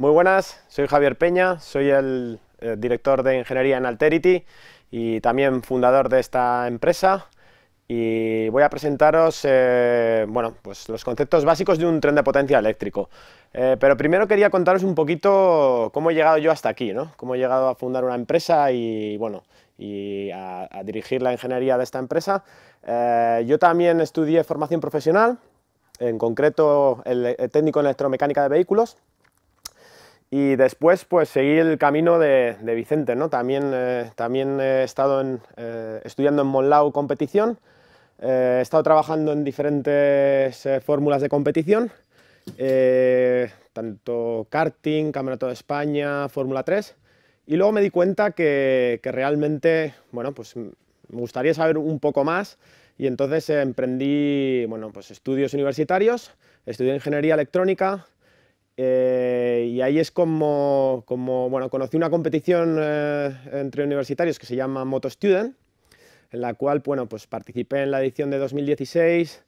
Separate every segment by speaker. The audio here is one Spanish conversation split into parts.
Speaker 1: Muy buenas, soy Javier Peña, soy el eh, director de ingeniería en Alterity y también fundador de esta empresa y voy a presentaros eh, bueno, pues los conceptos básicos de un tren de potencia eléctrico. Eh, pero primero quería contaros un poquito cómo he llegado yo hasta aquí, cómo he llegado a fundar una empresa y, bueno, a, dirigir la ingeniería de esta empresa. yo también estudié formación profesional, en concreto el, técnico en electromecánica de vehículos, y después, pues seguí el camino de, Vicente, ¿no? También, eh, también he estado en, eh, estudiando en Monlau competición, eh, he estado trabajando en diferentes fórmulas de competición, tanto karting, Campeonato de España, Fórmula 3, y luego me di cuenta que, que, realmente, bueno, pues me gustaría saber un poco más, y entonces emprendí, bueno, pues estudios universitarios, estudié ingeniería electrónica, eh, y ahí es como, bueno, conocí una competición eh, entre universitarios que se llama Moto Student, en la cual, bueno, pues participé en la edición de 2016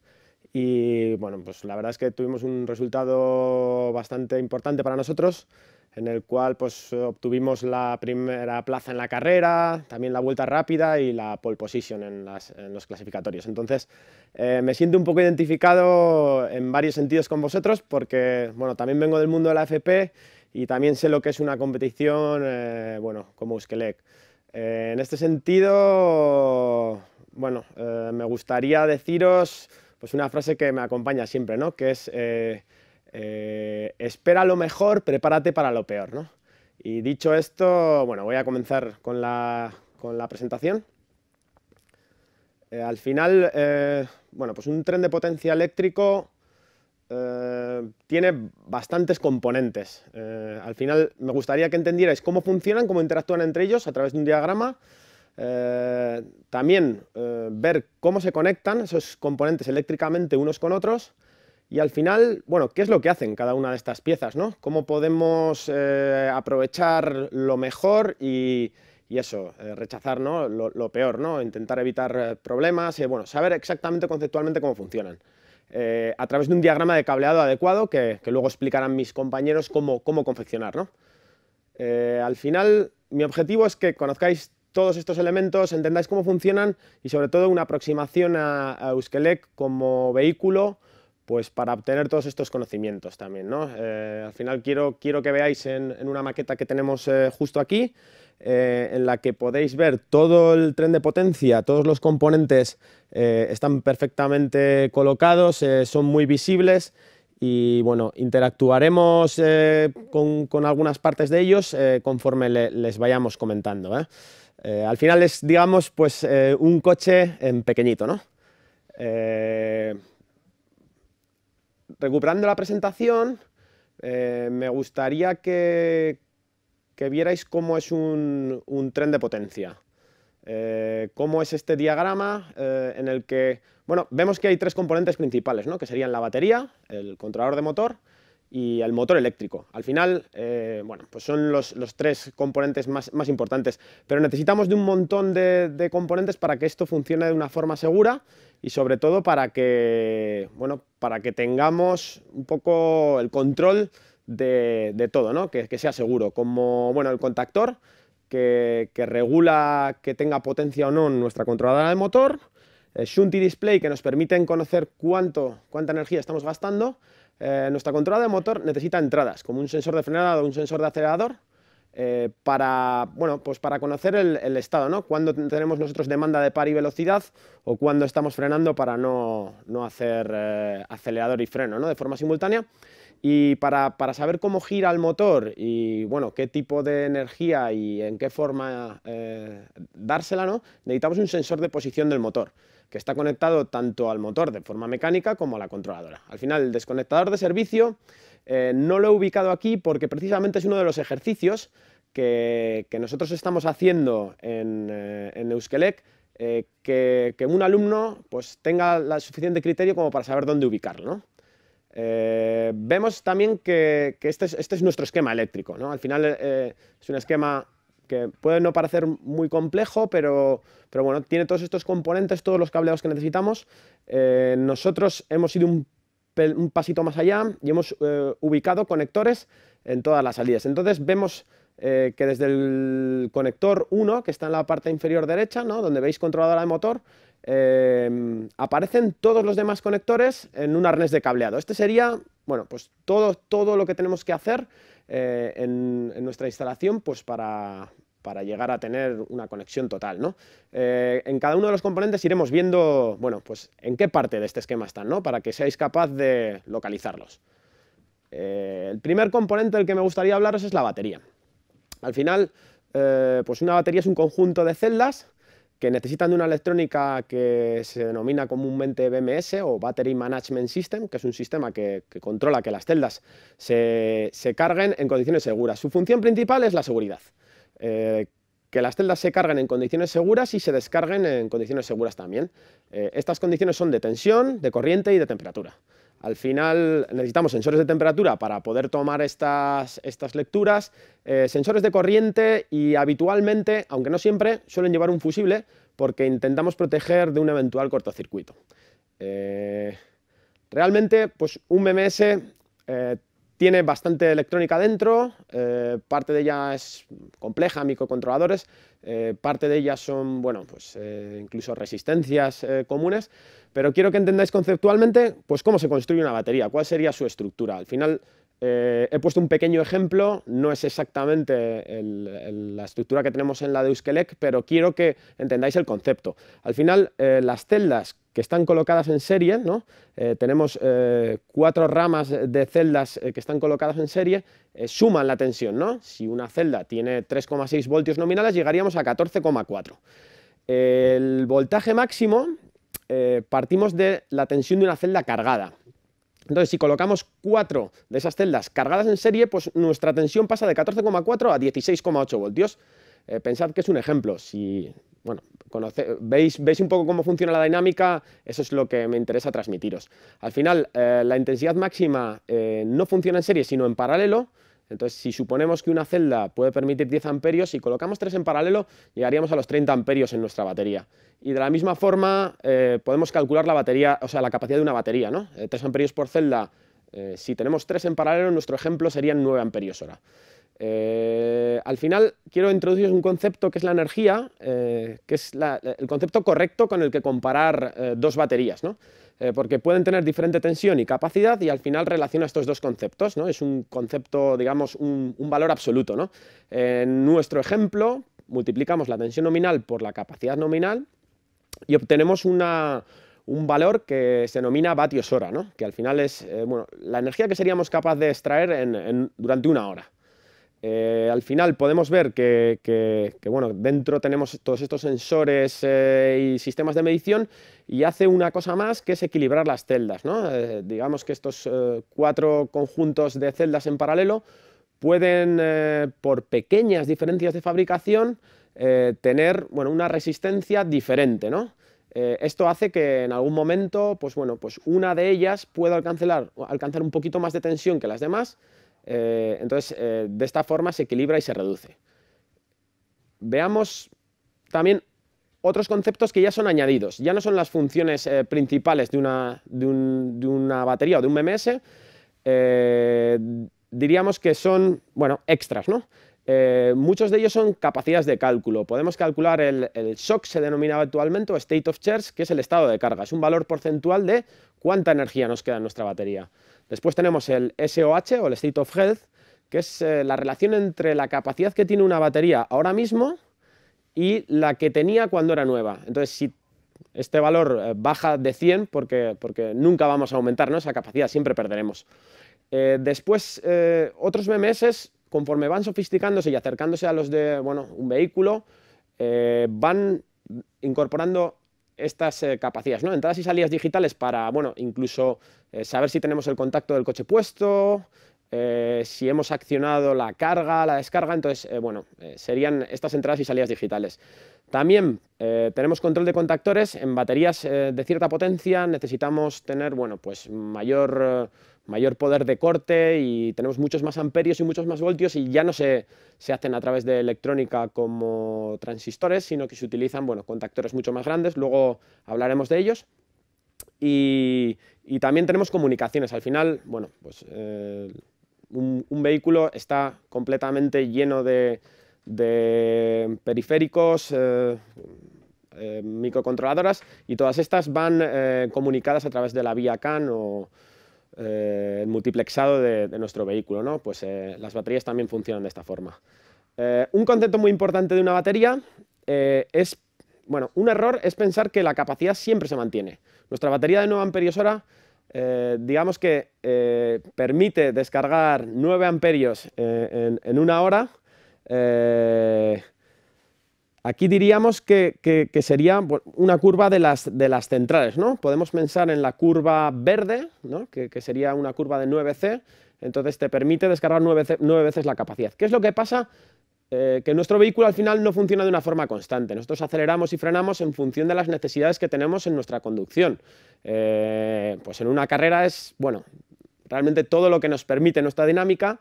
Speaker 1: y, bueno, pues la verdad es que tuvimos un resultado bastante importante para nosotros en el cual pues, obtuvimos la primera plaza en la carrera, también la vuelta rápida y la pole position en, los clasificatorios. Entonces, eh, me siento un poco identificado en varios sentidos con vosotros porque bueno, también vengo del mundo de la FP y también sé lo que es una competición eh, bueno, como Uskelec. Eh, en este sentido, bueno, me gustaría deciros pues, una frase que me acompaña siempre, ¿no? que es eh, espera lo mejor, prepárate para lo peor, ¿no? Y dicho esto, bueno, voy a comenzar con la, presentación. Eh, al final, eh, bueno, pues un tren de potencia eléctrico tiene bastantes componentes. al final me gustaría que entendierais cómo funcionan, cómo interactúan entre ellos a través de un diagrama. también ver cómo se conectan esos componentes eléctricamente unos con otros y al final, bueno, ¿qué es lo que hacen cada una de estas piezas? ¿no? ¿Cómo podemos eh, aprovechar lo mejor y, eso, eh, rechazar lo, peor, ¿no? intentar evitar eh, problemas y bueno, saber exactamente conceptualmente cómo funcionan? a través de un diagrama de cableado adecuado que, luego explicarán mis compañeros cómo, cómo confeccionar. ¿no? al final, mi objetivo es que conozcáis todos estos elementos, entendáis cómo funcionan y sobre todo una aproximación a, a como vehículo pues para obtener todos estos conocimientos también. ¿no? Eh, al final quiero, quiero que veáis en, una maqueta que tenemos eh, justo aquí, eh, en la que podéis ver todo el tren de potencia, todos los componentes están perfectamente colocados, son muy visibles y bueno, interactuaremos con, algunas partes de ellos conforme les vayamos comentando. al final es, digamos, pues un coche en pequeñito, ¿no? Recuperando la presentación, eh, me gustaría que, vierais cómo es un, tren de potencia. Eh, cómo es este diagrama eh, en el que, bueno, vemos que hay tres componentes principales, ¿no? que serían la batería, el controlador de motor y al motor eléctrico. Al final, eh, bueno, pues son los, tres componentes más, importantes, pero necesitamos de un montón de, componentes para que esto funcione de una forma segura y sobre todo para que, bueno, para que tengamos un poco el control de, todo, ¿no? Que, sea seguro, como, bueno, el contactor que, regula que tenga potencia o no nuestra controladora del motor, eh, Shunty Display que nos permiten conocer cuánto, cuánta energía estamos gastando. Eh, nuestra controlada de motor necesita entradas, como un sensor de frenada o un sensor de acelerador, eh, para, bueno, pues para conocer el, estado, ¿no? cuando tenemos nosotros demanda de par y velocidad o cuando estamos frenando para no, no hacer acelerador y freno ¿no? de forma simultánea. Y para, para, saber cómo gira el motor y bueno, qué tipo de energía y en qué forma dársela, ¿no? necesitamos un sensor de posición del motor que está conectado tanto al motor de forma mecánica como a la controladora. Al final, el desconectador de servicio eh, no lo he ubicado aquí porque precisamente es uno de los ejercicios que, nosotros estamos haciendo en, eh, Euskelec, eh, que, un alumno pues, tenga la suficiente criterio como para saber dónde ubicarlo. vemos también que, este, es, este, es, nuestro esquema eléctrico. ¿no? Al final es un esquema que puede no parecer muy complejo, pero, bueno, tiene todos estos componentes, todos los cableados que necesitamos. Eh, nosotros hemos ido un, pasito más allá y hemos eh, ubicado conectores en todas las salidas. Entonces vemos eh, que desde el conector 1, que está en la parte inferior derecha, ¿no? donde veis controladora de motor, aparecen todos los demás conectores en un arnés de cableado. Este sería, bueno, pues todo, todo lo que tenemos que hacer eh, en, nuestra instalación pues para, llegar a tener una conexión total. Eh, en cada uno de los componentes iremos viendo bueno, pues, en qué parte de este esquema están, para que seáis capaz de localizarlos. Eh, el primer componente del que me gustaría hablaros es la batería. Al final, pues una batería es un conjunto de celdas que necesitan de una electrónica que se denomina comúnmente BMS o Battery Management System, que es un sistema que, controla que las celdas se, carguen en condiciones seguras. Su función principal es la seguridad. Eh, que las celdas se carguen en condiciones seguras y se descarguen en condiciones seguras también. Eh, estas condiciones son de tensión, de corriente y de temperatura. Al final necesitamos sensores de temperatura para poder tomar estas, estas lecturas, eh, sensores de corriente y habitualmente, aunque no siempre, suelen llevar un fusible porque intentamos proteger de un eventual cortocircuito. Eh, realmente, pues un MMS... Eh, tiene bastante electrónica dentro, eh, parte de ella es compleja, microcontroladores, eh, parte de ellas son, bueno, pues eh, incluso resistencias comunes, pero quiero que entendáis conceptualmente, pues cómo se construye una batería, cuál sería su estructura. Al final, eh, he puesto un pequeño ejemplo, no es exactamente la estructura que tenemos en la de Euskelec, pero quiero que entendáis el concepto. Al final, eh, las celdas que están colocadas en serie, eh, tenemos cuatro ramas de celdas que están colocadas en serie, suman la tensión. Si una celda tiene 3,6 voltios nominales, llegaríamos a 14,4. El voltaje máximo, partimos de la tensión de una celda cargada, entonces, si colocamos cuatro de esas celdas cargadas en serie, pues nuestra tensión pasa de 14,4 a 16,8 voltios. Eh, pensad que es un ejemplo. Si bueno, veis, veis un poco cómo funciona la dinámica, eso es lo que me interesa transmitiros. Al final, eh, la intensidad máxima eh, no funciona en serie, sino en paralelo. Entonces, si suponemos que una celda puede permitir 10 amperios, si colocamos tres en paralelo, llegaríamos a los 30 amperios en nuestra batería. Y de la misma forma, eh, podemos calcular la batería, o sea, la capacidad de una batería, ¿no? 3 eh, amperios por celda, eh, si tenemos tres en paralelo, nuestro ejemplo serían 9 amperios hora. al final quiero introducir un concepto que es la energía, que es el concepto correcto con el que comparar dos baterías. ¿no? Eh, porque pueden tener diferente tensión y capacidad y al final relaciona estos dos conceptos, Es un concepto, digamos, un, valor absoluto, En nuestro ejemplo, multiplicamos la tensión nominal por la capacidad nominal y obtenemos un valor que se denomina vatios hora, que al final es eh, la energía que seríamos capaces de extraer durante una hora. Eh, al final podemos ver que, dentro tenemos todos estos sensores eh, y sistemas de medición y hace una cosa más que es equilibrar las celdas. Eh, digamos que estos cuatro conjuntos de celdas en paralelo pueden, por pequeñas diferencias de fabricación, tener una resistencia diferente. esto hace que en algún momento pues, pues una de ellas pueda alcanzar, alcanzar un poquito más de tensión que las demás eh, entonces, eh, de esta forma se equilibra y se reduce. Veamos también otros conceptos que ya son añadidos. Ya no son las funciones eh, principales de una, una, batería o de un MMS. diríamos que son, bueno, extras, ¿no? Eh, muchos de ellos son capacidades de cálculo. Podemos calcular el, shock, se denominaba actualmente, o state of charge, que es el estado de carga. Es un valor porcentual de cuánta energía nos queda en nuestra batería. Después tenemos el SOH o el state of health, que es eh, la relación entre la capacidad que tiene una batería ahora mismo y la que tenía cuando era nueva. Entonces, si este valor eh, baja de 100, porque, porque nunca vamos a aumentar esa capacidad, siempre perderemos. después, otros BMS conforme van sofisticándose y acercándose a los de bueno, un vehículo, eh, van incorporando estas eh, capacidades, ¿no? entradas y salidas digitales para bueno, incluso eh, saber si tenemos el contacto del coche puesto, si hemos accionado la carga, la descarga, entonces bueno, serían estas entradas y salidas digitales. También tenemos control de contactores en baterías de cierta potencia, necesitamos tener bueno, pues mayor mayor poder de corte y tenemos muchos más amperios y muchos más voltios y ya no se, se hacen a través de electrónica como transistores, sino que se utilizan bueno, contactores mucho más grandes, luego hablaremos de ellos. Y, también tenemos comunicaciones, al final, bueno, pues eh, un, vehículo está completamente lleno de, periféricos, eh, eh, microcontroladoras y todas estas van comunicadas a través de la vía CAN o, eh, el multiplexado de, nuestro vehículo. ¿no? Pues eh, las baterías también funcionan de esta forma. Eh, un concepto muy importante de una batería es, bueno, un error es pensar que la capacidad siempre se mantiene. Nuestra batería de 9 amperios hora, digamos que permite descargar 9 amperios en, una hora, Aquí diríamos que, sería una curva de las, centrales, ¿no? Podemos pensar en la curva verde, que, sería una curva de 9C, entonces te permite descargar 9, veces la capacidad. ¿Qué es lo que pasa? Eh, que nuestro vehículo al final no funciona de una forma constante. Nosotros aceleramos y frenamos en función de las necesidades que tenemos en nuestra conducción. Eh, pues en una carrera es, bueno, realmente todo lo que nos permite nuestra dinámica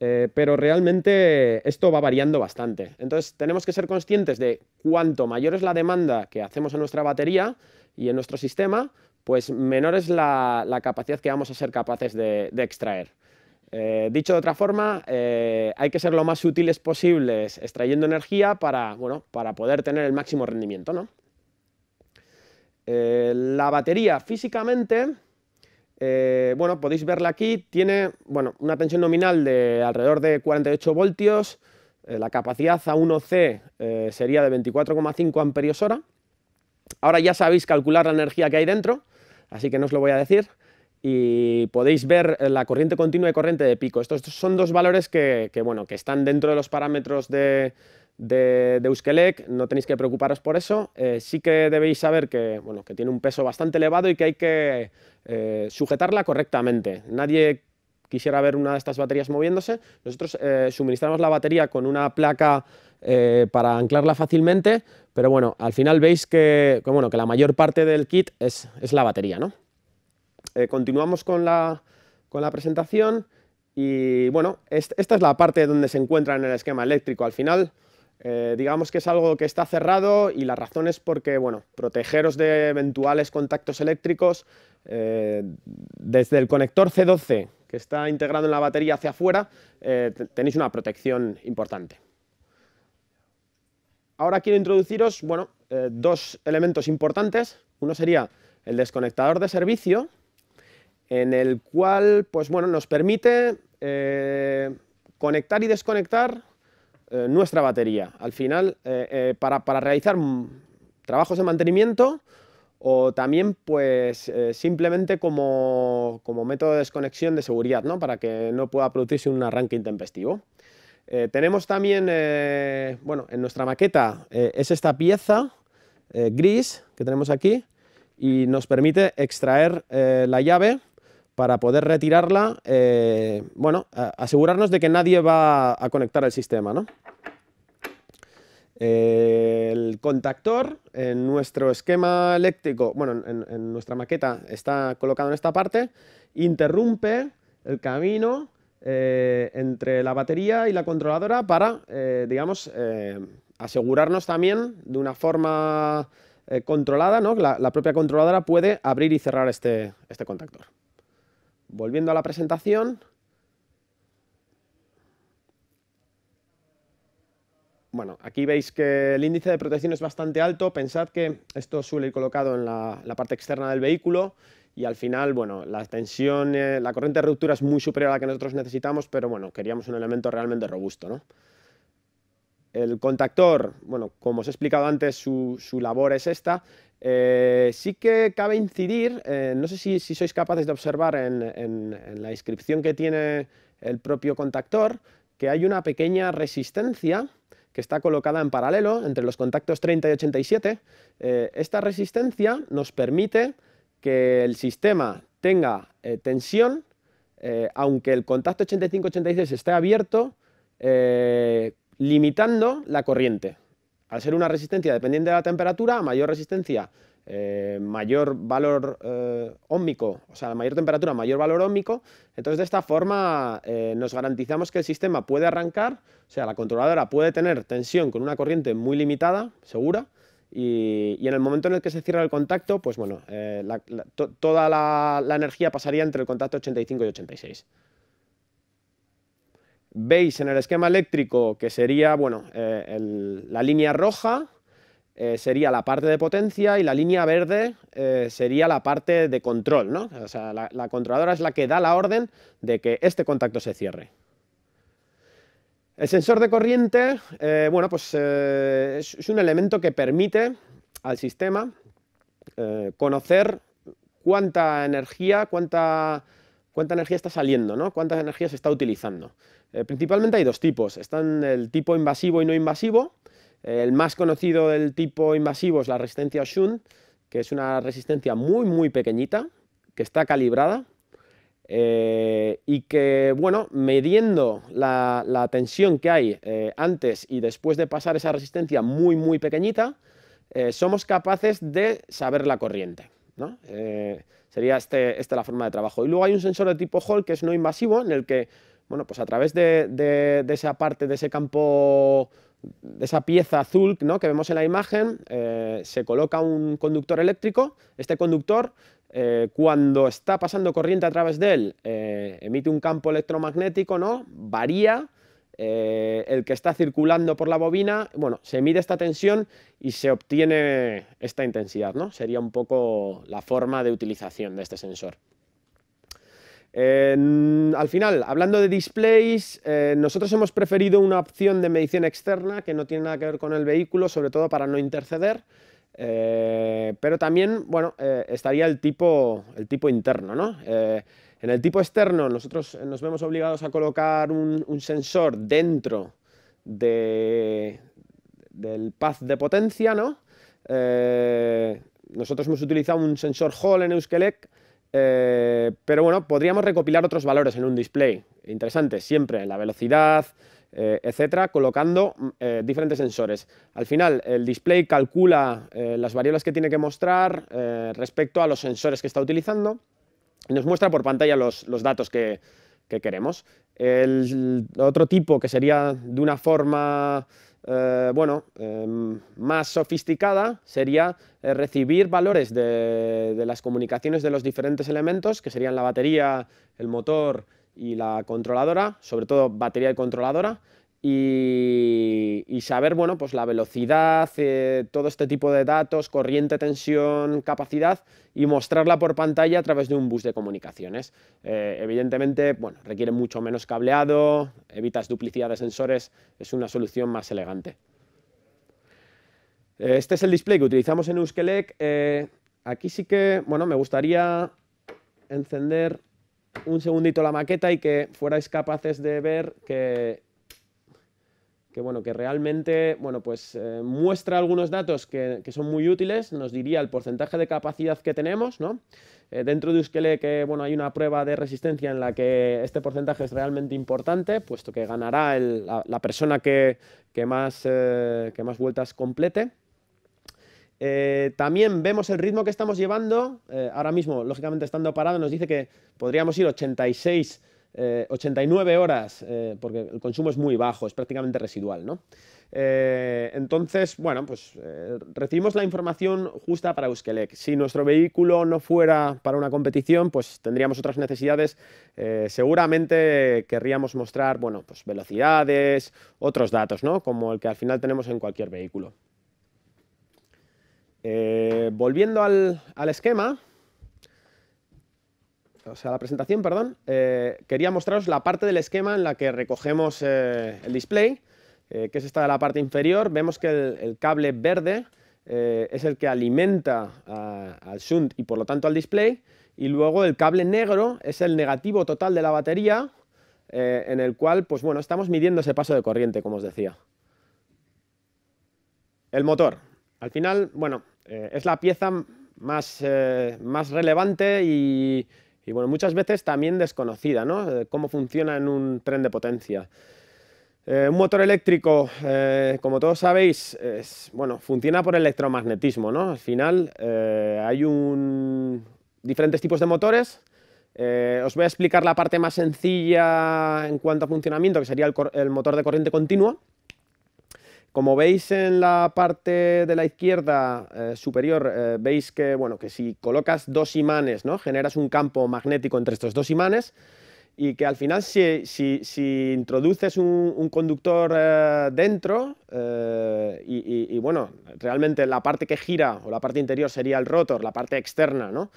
Speaker 1: eh, pero realmente esto va variando bastante. Entonces tenemos que ser conscientes de cuanto mayor es la demanda que hacemos en nuestra batería y en nuestro sistema, pues menor es la, capacidad que vamos a ser capaces de, extraer. Eh, dicho de otra forma, eh, hay que ser lo más útiles posibles extrayendo energía para, bueno, para poder tener el máximo rendimiento. la batería físicamente eh, bueno, podéis verla aquí, tiene bueno, una tensión nominal de alrededor de 48 voltios, eh, la capacidad A1C eh, sería de 24,5 amperios hora. Ahora ya sabéis calcular la energía que hay dentro, así que no os lo voy a decir. Y podéis ver la corriente continua y corriente de pico. Estos son dos valores que bueno, que están dentro de los parámetros de, de, Euskelec, no tenéis que preocuparos por eso. Eh, sí que debéis saber que, que tiene un peso bastante elevado y que hay que eh, sujetarla correctamente. Nadie quisiera ver una de estas baterías moviéndose. Nosotros eh, suministramos la batería con una placa para anclarla fácilmente, pero bueno, al final veis que, bueno, que la mayor parte del kit es, la batería. ¿no? continuamos con la, presentación y bueno, esta es la parte donde se encuentra en el esquema eléctrico. Al final, eh, digamos que es algo que está cerrado y la razón es porque, bueno, protegeros de eventuales contactos eléctricos eh, desde el conector C12 que está integrado en la batería hacia afuera, eh, tenéis una protección importante. Ahora quiero introduciros, bueno, dos elementos importantes. Uno sería el desconectador de servicio, en el cual, pues bueno, nos permite conectar y desconectar eh, nuestra batería. Al final, eh, eh, para, realizar trabajos de mantenimiento o también pues simplemente como, como, método de desconexión de seguridad, ¿no? para que no pueda producirse un arranque intempestivo. tenemos también, bueno, en nuestra maqueta es esta pieza gris que tenemos aquí y nos permite extraer la llave para poder retirarla, eh, bueno, asegurarnos de que nadie va a conectar el sistema, ¿no? El contactor en nuestro esquema eléctrico, bueno, en, nuestra maqueta está colocado en esta parte, interrumpe el camino eh, entre la batería y la controladora para, eh, digamos, asegurarnos también de una forma controlada, ¿no? La, propia controladora puede abrir y cerrar este, este contactor. Volviendo a la presentación. Bueno, aquí veis que el índice de protección es bastante alto. Pensad que esto suele ir colocado en la, parte externa del vehículo y al final, bueno, la tensión, eh, la corriente de ruptura es muy superior a la que nosotros necesitamos, pero bueno, queríamos un elemento realmente robusto, ¿no? el contactor, bueno, como os he explicado antes, su, labor es esta. Eh, sí que cabe incidir, eh, no sé si, sois capaces de observar en, la inscripción que tiene el propio contactor, que hay una pequeña resistencia que está colocada en paralelo entre los contactos 30 y 87. Eh, esta resistencia nos permite que el sistema tenga tensión, aunque el contacto 85-86 esté abierto, limitando la corriente. Al ser una resistencia dependiente de la temperatura, a mayor resistencia, eh, mayor valor eh, ómico, o sea, mayor temperatura, mayor valor ómico. Entonces, de esta forma eh, nos garantizamos que el sistema puede arrancar, o sea, la controladora puede tener tensión con una corriente muy limitada, segura, y, en el momento en el que se cierra el contacto, pues bueno, eh, toda la energía pasaría entre el contacto 85 y 86 veis en el esquema eléctrico que sería, bueno, eh, la línea roja eh, sería la parte de potencia y la línea verde eh, sería la parte de control, ¿no? O sea, la, controladora es la que da la orden de que este contacto se cierre. El sensor de corriente, bueno, pues es, un elemento que permite al sistema conocer cuánta energía, cuánta, cuánta energía está saliendo, ¿no? Cuánta energía se está utilizando. Eh, principalmente hay dos tipos. Están el tipo invasivo y no invasivo. El más conocido del tipo invasivo es la resistencia Shunt que es una resistencia muy, muy pequeñita, que está calibrada eh, y que, bueno, midiendo la, tensión que hay eh, antes y después de pasar esa resistencia muy, muy pequeñita, somos capaces de saber la corriente. ¿no? sería este, esta la forma de trabajo. Y luego hay un sensor de tipo Hall que es no invasivo, en el que bueno, pues a través de, esa parte, de ese campo de esa pieza azul que vemos en la imagen, eh, se coloca un conductor eléctrico. Este conductor, eh, cuando está pasando corriente a través de él, eh, emite un campo electromagnético, ¿no? varía el que está circulando por la bobina, bueno, se mide esta tensión y se obtiene esta intensidad. Sería un poco la forma de utilización de este sensor al final, hablando de displays, eh, nosotros hemos preferido una opción de medición externa que no tiene nada que ver con el vehículo, sobre todo para no interceder. Eh, pero también, eh, estaría el tipo, el tipo interno, en el tipo externo, nosotros nos vemos obligados a colocar un, sensor dentro del path de potencia, ¿no? nosotros hemos utilizado un sensor Hall en Euskelec, eh, pero bueno, podríamos recopilar otros valores en un display. Interesante, siempre la velocidad, eh, etcétera, colocando mm, eh, diferentes sensores. Al final, el display calcula las variables que tiene que mostrar respecto a los sensores que está utilizando y nos muestra por pantalla los datos que, que queremos. El otro tipo que sería de una forma, eh, bueno, em, más sofisticada sería eh, recibir valores de, de, las comunicaciones de los diferentes elementos, que serían la batería, el motor y la controladora, sobre todo batería y controladora, y, saber, bueno, pues la velocidad, eh, todo este tipo de datos, corriente, tensión, capacidad y mostrarla por pantalla a través de un bus de comunicaciones. Eh, evidentemente, bueno, requiere mucho menos cableado, evitas duplicidad de sensores, es una solución más elegante. Este es el display que utilizamos en Euskelec. Eh, aquí sí que, bueno, me gustaría encender un segundito la maqueta y que fuerais capaces de ver que que bueno, que realmente, bueno, pues eh, muestra algunos datos que, son muy útiles, nos diría el porcentaje de capacidad que tenemos, eh, dentro de Euskele que, bueno, hay una prueba de resistencia en la que este porcentaje es realmente importante, puesto que ganará la, persona que, que más, eh, vueltas complete. también vemos el ritmo que estamos llevando. ahora mismo, lógicamente estando parado, nos dice que podríamos ir 86 89 eh, horas, eh, porque el consumo es muy bajo, es prácticamente residual, eh, entonces, bueno, pues recibimos la información justa para Euskelec. Si nuestro vehículo no fuera para una competición, pues tendríamos otras necesidades. seguramente querríamos mostrar, bueno, pues velocidades, otros datos, ¿no? Como el que al final tenemos en cualquier vehículo. volviendo al esquema, o sea, la presentación, perdón, eh, quería mostraros la parte del esquema en la que recogemos eh, el display, eh, que es esta de la parte inferior. Vemos que el, cable verde es el que alimenta al shunt y por lo tanto al display, y luego el cable negro es el negativo total de la batería, en el cual, pues bueno, estamos midiendo ese paso de corriente, como os decía. El motor. Al final, bueno, es la pieza más, más relevante y y bueno, muchas veces también desconocida, ¿no? Eh, cómo funciona en un tren de potencia. Eh, un motor eléctrico, eh, como todos sabéis, es, bueno, funciona por electromagnetismo, ¿no? Al final hay diferentes tipos de motores. os voy a explicar la parte más sencilla en cuanto a funcionamiento, que sería el motor de corriente continua. Como veis en la parte de la izquierda eh, superior, eh, veis que, bueno, que si colocas dos imanes, ¿no? generas un campo magnético entre estos dos imanes y que al final si, si, si introduces un, conductor eh, dentro y, y, bueno, realmente la parte que gira o la parte interior sería el rotor, la parte externa, ¿no?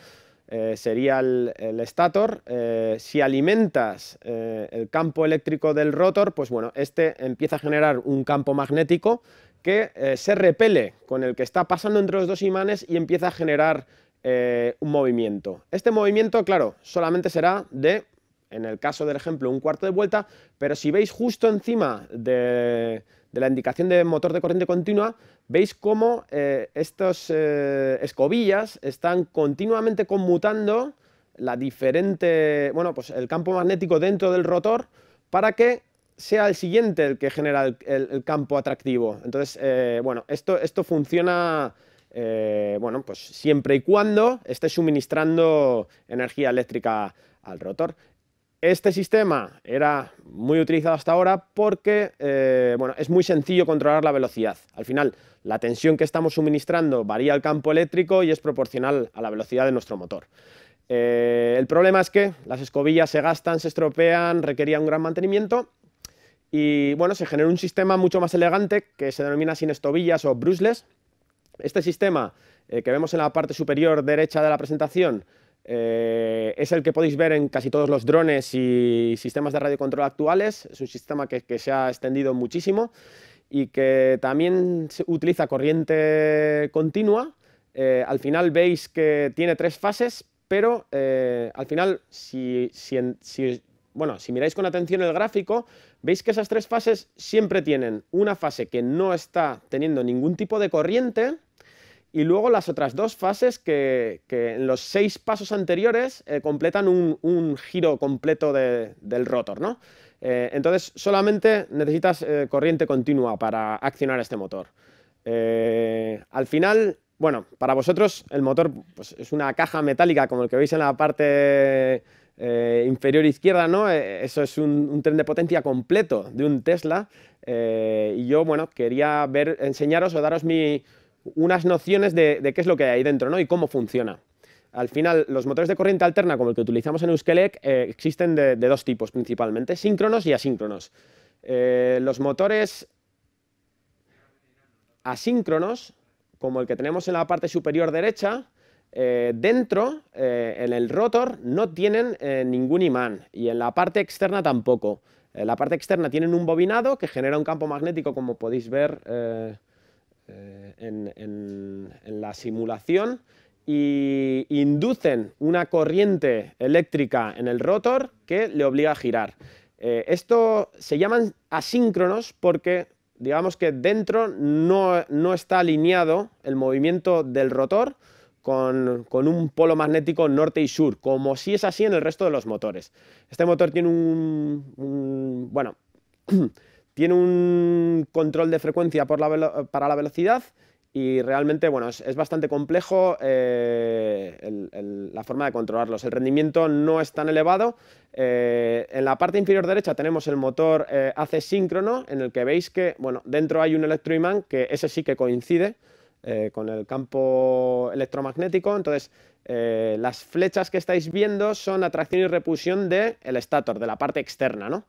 Speaker 1: Eh, sería el, estator, eh, si alimentas eh, el campo eléctrico del rotor, pues bueno, este empieza a generar un campo magnético que se repele con el que está pasando entre los dos imanes y empieza a generar un movimiento. Este movimiento, claro, solamente será de, en el caso del ejemplo, un cuarto de vuelta, pero si veis justo encima de de la indicación de motor de corriente continua, veis cómo eh, estas eh, escobillas están continuamente conmutando la diferente, bueno, pues el campo magnético dentro del rotor para que sea el siguiente el que genera el, campo atractivo. Entonces, eh, bueno, esto, esto funciona, bueno, pues siempre y cuando esté suministrando energía eléctrica al rotor. Este sistema era muy utilizado hasta ahora porque eh, es muy sencillo controlar la velocidad. Al final, la tensión que estamos suministrando varía el campo eléctrico y es proporcional a la velocidad de nuestro motor. Eh, el problema es que las escobillas se gastan, se estropean, requerían un gran mantenimiento y bueno, se generó un sistema mucho más elegante que se denomina sin escobillas o brushless. Este sistema eh, que vemos en la parte superior derecha de la presentación eh, es el que podéis ver en casi todos los drones y sistemas de radiocontrol actuales. Es un sistema que, se ha extendido muchísimo y que también utiliza corriente continua. Eh, al final veis que tiene tres fases, pero eh, al final, bueno, si miráis con atención el gráfico, veis que esas tres fases siempre tienen una fase que no está teniendo ningún tipo de corriente, y luego las otras dos fases que, en los seis pasos anteriores eh, completan un, giro completo del rotor, eh, entonces solamente necesitas eh, corriente continua para accionar este motor. al final, bueno, para vosotros el motor pues, es una caja metálica como el que veis en la parte inferior izquierda, ¿no? eso es un, tren de potencia completo de un Tesla. y yo, bueno, quería ver, enseñaros o daros mi, unas nociones de, qué es lo que hay dentro ¿no? y cómo funciona. Al final, los motores de corriente alterna, como el que utilizamos en Euskelec, eh, existen de, dos tipos principalmente, síncronos y asíncronos. Eh, los motores asíncronos, como el que tenemos en la parte superior derecha, eh, dentro, en el rotor, no tienen ningún imán y en la parte externa tampoco. En la parte externa tienen un bobinado que genera un campo magnético, como podéis ver eh, en, la simulación y inducen una corriente eléctrica en el rotor que le obliga a girar. Eh, esto se llaman asíncronos porque digamos que dentro no, no está alineado el movimiento del rotor con, un polo magnético norte y sur, como si es así en el resto de los motores. Este motor tiene un, un bueno, Tiene un control de frecuencia para la velocidad y realmente bueno, es, bastante complejo eh, la forma de controlarlos. El rendimiento no es tan elevado. Eh, en la parte inferior derecha tenemos el motor eh, AC síncrono, en el que veis que bueno, dentro hay un electroimán que ese sí que coincide con el campo electromagnético. Entonces, las flechas que estáis viendo son atracción y repulsión del de estator, de la parte externa. ¿no?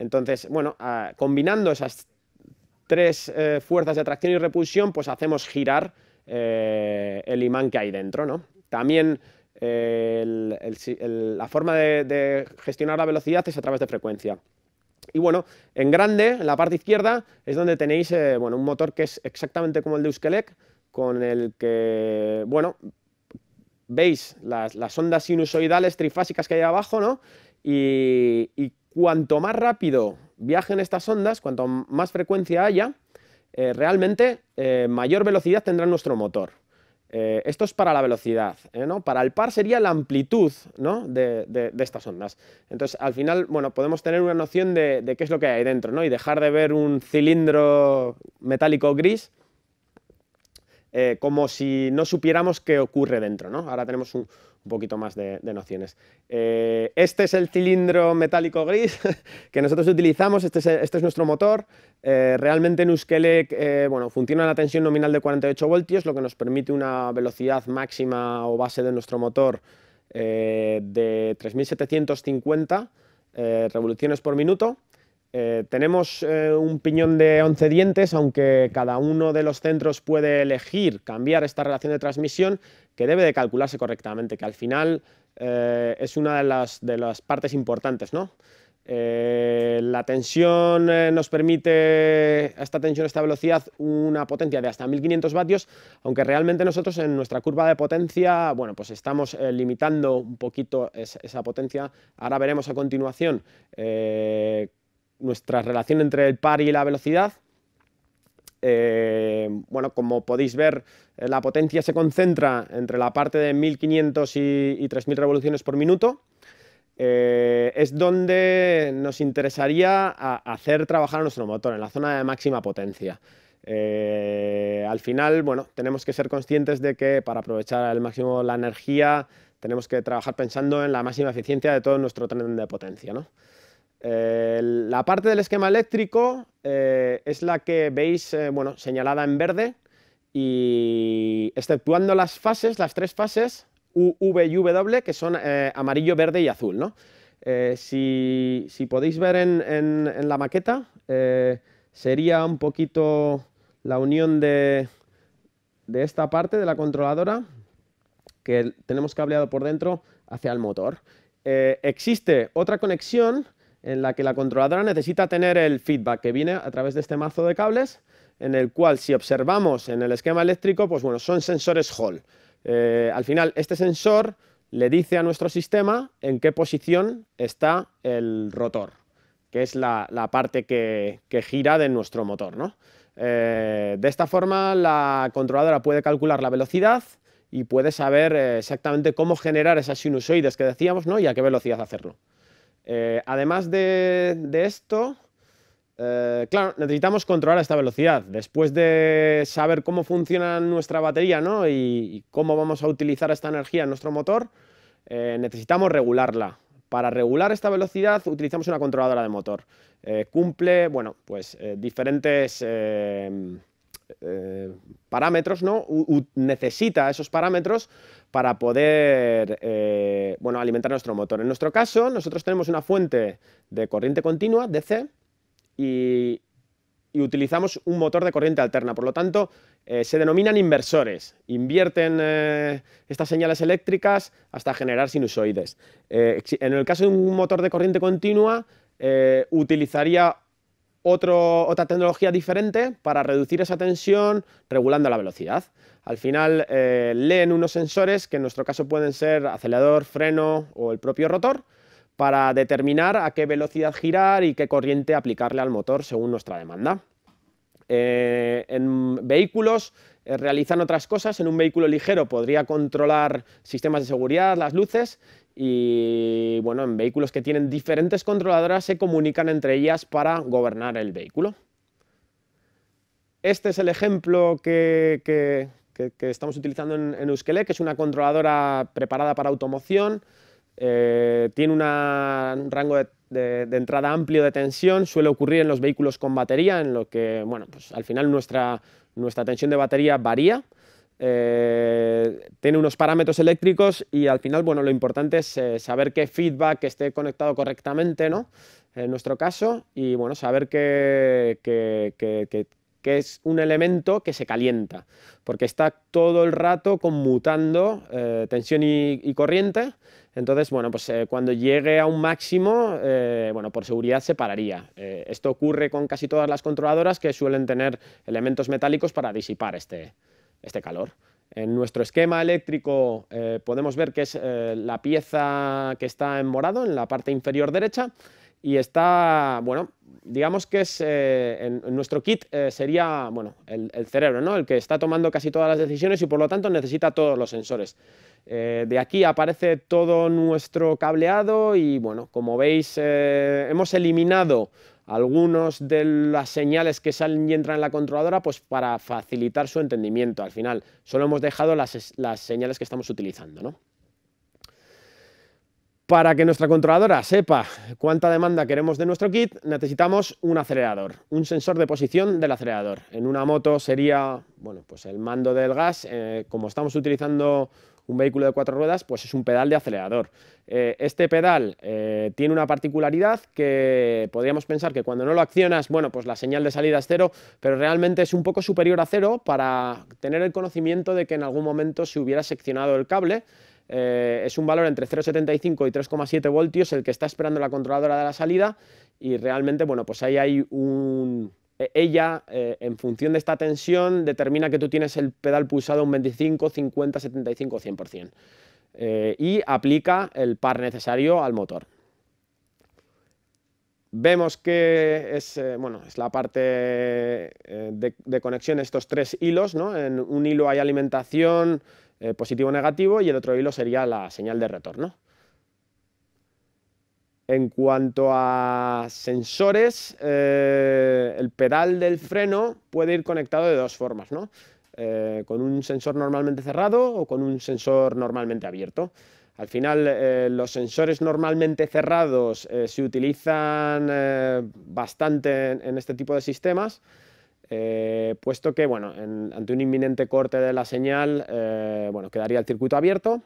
Speaker 1: Entonces, bueno, ah, combinando esas tres eh, fuerzas de atracción y repulsión, pues hacemos girar eh, el imán que hay dentro, ¿no? También eh, la forma de, gestionar la velocidad es a través de frecuencia. Y bueno, en grande, en la parte izquierda, es donde tenéis bueno, un motor que es exactamente como el de Euskelec, con el que, bueno, veis las, ondas sinusoidales trifásicas que hay abajo, ¿no? y cuanto más rápido viajen estas ondas, cuanto más frecuencia haya, eh, realmente eh, mayor velocidad tendrá nuestro motor. Eh, esto es para la velocidad, Para el par sería la amplitud de, estas ondas. Entonces, al final, bueno, podemos tener una noción de, de, qué es lo que hay dentro, ¿no? Y dejar de ver un cilindro metálico gris eh, como si no supiéramos qué ocurre dentro. Ahora tenemos un, poquito más de, nociones. Eh, este es el cilindro metálico gris que nosotros utilizamos, este es, este nuestro motor. Eh, realmente en Uskelec bueno, funciona la tensión nominal de 48 voltios, lo que nos permite una velocidad máxima o base de nuestro motor de 3750 revoluciones por minuto. Eh, tenemos eh, un piñón de 11 dientes, aunque cada uno de los centros puede elegir cambiar esta relación de transmisión, que debe de calcularse correctamente, que al final eh, es una de las, de las partes importantes. la tensión nos permite, esta tensión, esta velocidad, una potencia de hasta 1500 vatios, aunque realmente nosotros en nuestra curva de potencia, bueno, pues estamos limitando un poquito esa potencia. Ahora veremos a continuación nuestra relación entre el par y la velocidad. Eh, bueno, como podéis ver, eh, la potencia se concentra entre la parte de 1500 y, 3000 revoluciones por minuto. Eh, es donde nos interesaría hacer trabajar nuestro motor, en la zona de máxima potencia. al final, bueno, tenemos que ser conscientes de que para aprovechar al máximo la energía tenemos que trabajar pensando en la máxima eficiencia de todo nuestro tren de potencia, la parte del esquema eléctrico eh, es la que veis eh, bueno, señalada en verde y exceptuando las fases, las tres fases, U, V y W, que son eh, amarillo, verde y azul. Si, podéis ver en, la maqueta, sería un poquito la unión de, esta parte de la controladora que tenemos cableado por dentro hacia el motor. existe otra conexión en la que la controladora necesita tener el feedback que viene a través de este mazo de cables, en el cual si observamos en el esquema eléctrico, pues bueno, son sensores Hall. Eh, al final, este sensor le dice a nuestro sistema en qué posición está el rotor, que es la, parte que, gira de nuestro motor. Eh, de esta forma, la controladora puede calcular la velocidad y puede saber eh, exactamente cómo generar esas sinusoides que decíamos ¿no? y a qué velocidad hacerlo. Eh, además de, esto, eh, necesitamos controlar esta velocidad. Después de saber cómo funciona nuestra batería y, cómo vamos a utilizar esta energía en nuestro motor, eh, necesitamos regularla. Para regular esta velocidad utilizamos una controladora de motor. cumple, bueno, pues diferentes eh, parámetros, ¿no? necesita esos parámetros para poder eh, bueno, alimentar nuestro motor. En nuestro caso, nosotros tenemos una fuente de corriente continua, DC, y, utilizamos un motor de corriente alterna. Por lo tanto, eh, se denominan inversores. Invierten estas señales eléctricas hasta generar sinusoides. en el caso de un motor de corriente continua, utilizaría otra tecnología diferente para reducir esa tensión regulando la velocidad. Al final eh, leen unos sensores que en nuestro caso pueden ser acelerador, freno o el propio rotor para determinar a qué velocidad girar y qué corriente aplicarle al motor según nuestra demanda. Eh, en vehículos eh, realizan otras cosas. En un vehículo ligero podría controlar sistemas de seguridad, las luces y bueno, en vehículos que tienen diferentes controladoras se comunican entre ellas para gobernar el vehículo. Este es el ejemplo que, estamos utilizando en, en que es una controladora preparada para automoción. Eh, tiene un rango de, entrada amplio de tensión, suele ocurrir en los vehículos con batería, en lo que, bueno, pues al final nuestra, nuestra tensión de batería varía, eh, tiene unos parámetros eléctricos y al final, bueno, lo importante es eh, saber qué feedback esté conectado correctamente, ¿no? En nuestro caso, y bueno, saber que, que, que es un elemento que se calienta, porque está todo el rato conmutando eh, tensión y, corriente. Entonces, bueno, pues eh, cuando llegue a un máximo, eh, bueno, por seguridad se pararía. esto ocurre con casi todas las controladoras que suelen tener elementos metálicos para disipar este, este calor. En nuestro esquema eléctrico podemos ver que es la pieza que está en morado, en la parte inferior derecha, y está, bueno, digamos que es, eh, en, nuestro kit eh, sería, bueno, el, cerebro, ¿no? El que está tomando casi todas las decisiones y por lo tanto necesita todos los sensores. Eh, de aquí aparece todo nuestro cableado y, bueno, como veis, hemos eliminado algunos de las señales que salen y entran en la controladora pues para facilitar su entendimiento. Al final, solo hemos dejado las, las señales que estamos utilizando, ¿no? Para que nuestra controladora sepa cuánta demanda queremos de nuestro kit, necesitamos un acelerador, un sensor de posición del acelerador. En una moto sería bueno, pues el mando del gas. Eh, como estamos utilizando un vehículo de cuatro ruedas, pues es un pedal de acelerador. Eh, este pedal eh, tiene una particularidad que podríamos pensar que cuando no lo accionas, bueno, pues la señal de salida es cero, pero realmente es un poco superior a cero para tener el conocimiento de que en algún momento se hubiera seccionado el cable eh, es un valor entre 0,75 y 3,7 voltios el que está esperando la controladora de la salida y realmente, bueno, pues ahí hay un... E, ella, eh, en función de esta tensión, determina que tú tienes el pedal pulsado un 25, 50, 75 o 100%. y aplica el par necesario al motor. Vemos que es, eh, bueno, es la parte de, conexión de estos tres hilos. ¿no? En un hilo hay alimentación, eh, positivo o negativo, y el otro hilo sería la señal de retorno. En cuanto a sensores, eh, el pedal del freno puede ir conectado de dos formas, eh, con un sensor normalmente cerrado o con un sensor normalmente abierto. Al final, los sensores normalmente cerrados se utilizan bastante en este tipo de sistemas eh, puesto que bueno, ante un inminente corte de la señal eh, bueno, quedaría el circuito abierto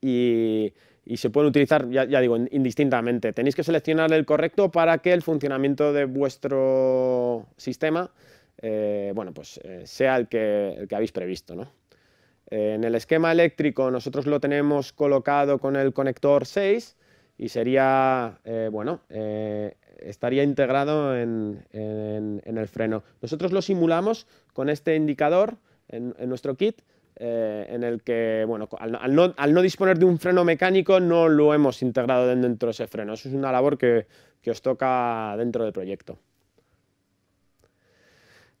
Speaker 1: y, se pueden utilizar, ya, digo, indistintamente. Tenéis que seleccionar el correcto para que el funcionamiento de vuestro sistema eh, bueno, pues, sea el que, que habéis previsto. ¿no? en el esquema eléctrico nosotros lo tenemos colocado con el conector 6 y sería bueno, estaría integrado en, el freno. Nosotros lo simulamos con este indicador en, nuestro kit, eh, en el que, bueno, al, no, disponer de un freno mecánico, no lo hemos integrado dentro de ese freno. Eso es una labor que os toca dentro del proyecto.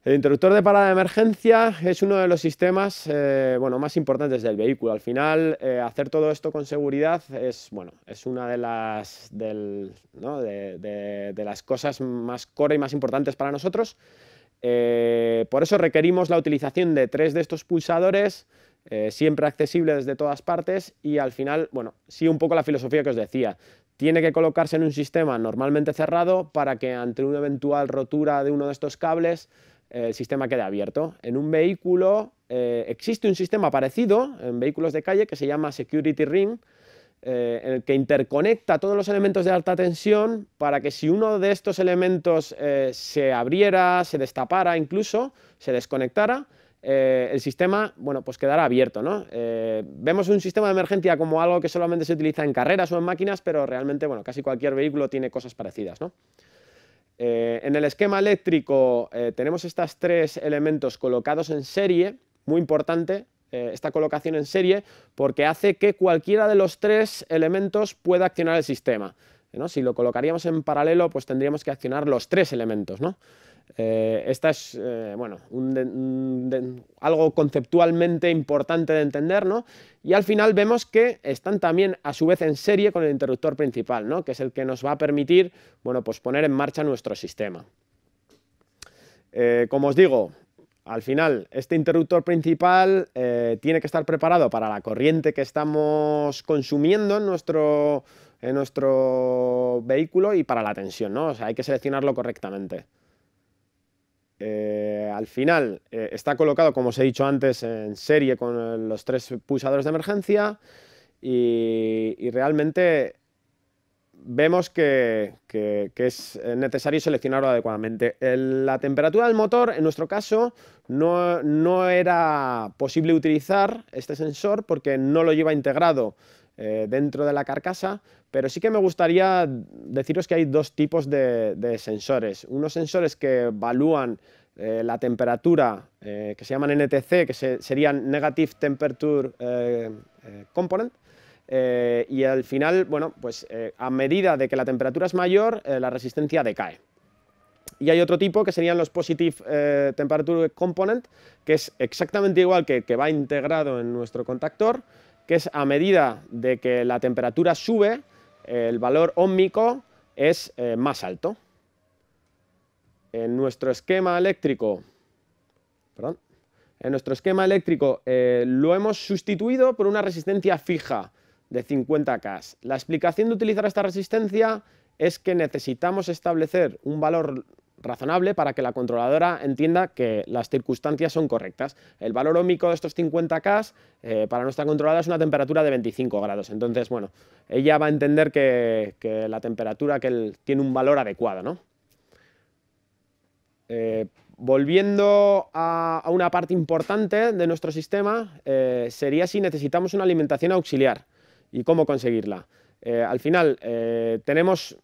Speaker 1: El interruptor de parada de emergencia es uno de los sistemas eh, bueno, más importantes del vehículo. Al final, eh, hacer todo esto con seguridad es, bueno, es una de las, de, las cosas más core y más importantes para nosotros. Eh, por eso requerimos la utilización de tres de estos pulsadores, siempre accesibles desde todas partes y al final, bueno, sí un poco la filosofía que os decía tiene que colocarse en un sistema normalmente cerrado para que ante una eventual rotura de uno de estos cables el eh, sistema queda abierto. En un vehículo eh, existe un sistema parecido en vehículos de calle que se llama Security Ring, eh, el que interconecta todos los elementos de alta tensión para que si uno de estos elementos se abriera, se destapara incluso, se desconectara, el sistema bueno, pues quedará abierto. ¿no? vemos un sistema de emergencia como algo que solamente se utiliza en carreras o en máquinas, pero realmente bueno, casi cualquier vehículo tiene cosas parecidas. ¿no? Eh, en el esquema eléctrico eh, tenemos estos tres elementos colocados en serie, muy importante eh, esta colocación en serie, porque hace que cualquiera de los tres elementos pueda accionar el sistema. Si lo colocaríamos en paralelo, pues tendríamos que accionar los tres elementos. ¿no? Eh, esta es eh, bueno, algo conceptualmente importante de entender, Y al final vemos que están también a su vez en serie con el interruptor principal, ¿no? Que es el que nos va a permitir bueno, pues poner en marcha nuestro sistema. Eh, como os digo, al final este interruptor principal tiene que estar preparado para la corriente que estamos consumiendo en nuestro, vehículo y para la tensión, hay que seleccionarlo correctamente. Eh, al final eh, está colocado, como os he dicho antes, en serie con eh, los tres pulsadores de emergencia y, realmente vemos que, es necesario seleccionarlo adecuadamente. la temperatura del motor, en nuestro caso, no, era posible utilizar este sensor porque no lo lleva integrado eh, dentro de la carcasa, pero sí que me gustaría deciros que hay dos tipos de, sensores. Unos sensores que evalúan eh, la temperatura, eh, que se llaman NTC, que serían Negative Temperature Component, y al final, bueno, pues a medida de que la temperatura es mayor, la resistencia decae. Y hay otro tipo que serían los Positive Temperature Component, que es exactamente igual que, que va integrado en nuestro contactor, que es a medida de que la temperatura sube, el valor ómico es eh, más alto. En nuestro esquema eléctrico, en nuestro esquema eléctrico eh, lo hemos sustituido por una resistencia fija de 50 K. La explicación de utilizar esta resistencia es que necesitamos establecer un valor razonable para que la controladora entienda que las circunstancias son correctas. El valor ómico de estos 50 K eh, para nuestra controladora es una temperatura de 25 grados. Entonces, bueno, ella va a entender que, la temperatura que tiene un valor adecuado. Eh, volviendo a, una parte importante de nuestro sistema, eh, sería si necesitamos una alimentación auxiliar y cómo conseguirla. al final, tenemos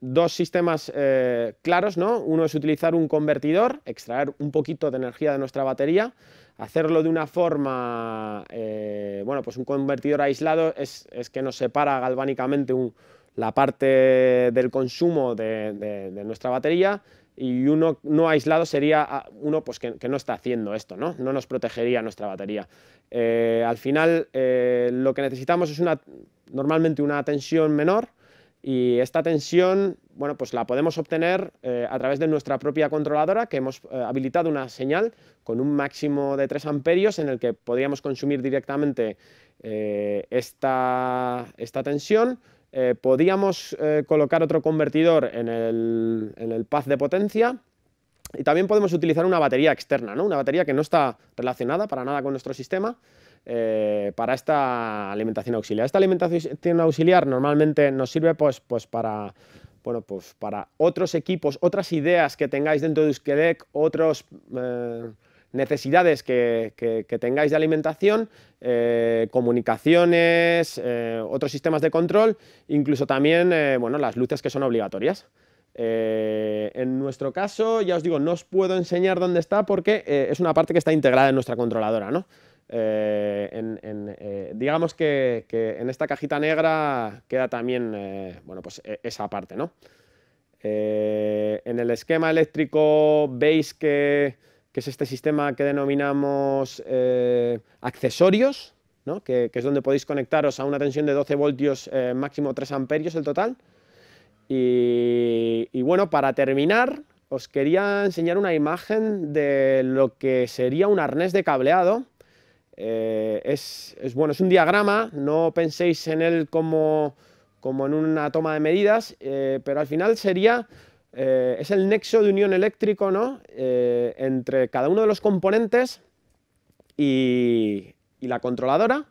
Speaker 1: dos sistemas eh, claros, Uno es utilizar un convertidor, extraer un poquito de energía de nuestra batería, hacerlo de una forma, eh, bueno, pues un convertidor aislado es, que nos separa galvánicamente la parte del consumo de, nuestra batería y uno no aislado sería ah, uno pues, que, no está haciendo esto, ¿no? nos protegería nuestra batería. Eh, al final lo que necesitamos es una, normalmente una tensión menor, y esta tensión, bueno, pues la podemos obtener eh, a través de nuestra propia controladora, que hemos eh, habilitado una señal con un máximo de 3 amperios en el que podríamos consumir directamente eh, esta, tensión. Podríamos colocar otro convertidor en el, en path de potencia y también podemos utilizar una batería externa, ¿no? una batería que no está relacionada para nada con nuestro sistema, eh, para esta alimentación auxiliar. Esta alimentación auxiliar normalmente nos sirve pues, pues para, pues para otros equipos, otras ideas que tengáis dentro de Euskedec, otras eh, necesidades que, tengáis de alimentación, eh, comunicaciones, otros sistemas de control, incluso también bueno, las luces que son obligatorias. en nuestro caso, ya os digo, no os puedo enseñar dónde está porque es una parte que está integrada en nuestra controladora, ¿no? Eh, eh, digamos que, en esta cajita negra queda también eh, bueno, pues e, esa parte. en el esquema eléctrico veis que, es este sistema que denominamos accesorios, que, es donde podéis conectaros a una tensión de 12 voltios, máximo 3 amperios el total. y bueno, para terminar, os quería enseñar una imagen de lo que sería un arnés de cableado eh, es, bueno, es un diagrama, no penséis en él como, como en una toma de medidas, eh, pero al final sería, eh, es el nexo de unión eléctrico ¿no? entre cada uno de los componentes y, la controladora,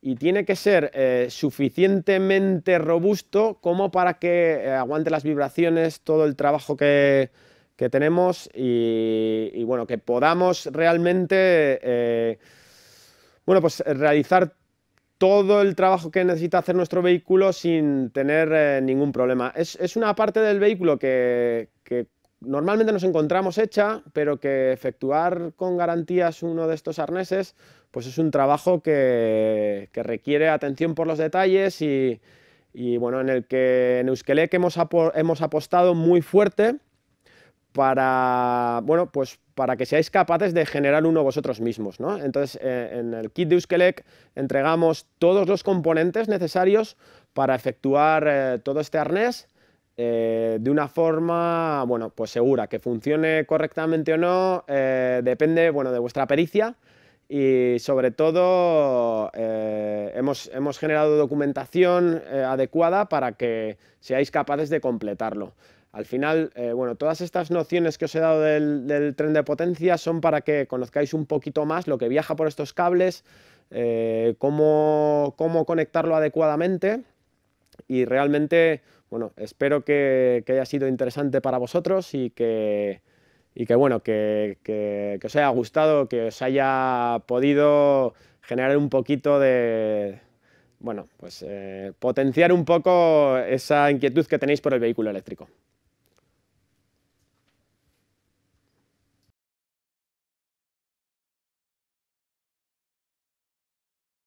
Speaker 1: y tiene que ser suficientemente robusto como para que aguante las vibraciones, todo el trabajo que, tenemos y, bueno, que podamos realmente bueno, pues eh, realizar todo el trabajo que necesita hacer nuestro vehículo sin tener eh, ningún problema. Es, una parte del vehículo que, normalmente nos encontramos hecha, pero que efectuar con garantías uno de estos arneses, pues es un trabajo que, requiere atención por los detalles y, bueno, en el que en Euskelec hemos, hemos apostado muy fuerte para, bueno, pues para que seáis capaces de generar uno vosotros mismos. ¿no? Entonces, eh, en el kit de Euskelec entregamos todos los componentes necesarios para efectuar eh, todo este arnés eh, de una forma, bueno, pues segura, que funcione correctamente o no, depende, bueno, de vuestra pericia y sobre todo hemos, hemos, generado documentación adecuada para que seáis capaces de completarlo. Al final, eh, bueno, todas estas nociones que os he dado del, tren de potencia son para que conozcáis un poquito más lo que viaja por estos cables, eh, cómo, conectarlo adecuadamente y realmente, bueno, espero que, haya sido interesante para vosotros y que, y bueno, que, os haya gustado, que os haya podido generar un poquito de, bueno, pues eh, potenciar un poco esa inquietud que tenéis por el vehículo eléctrico.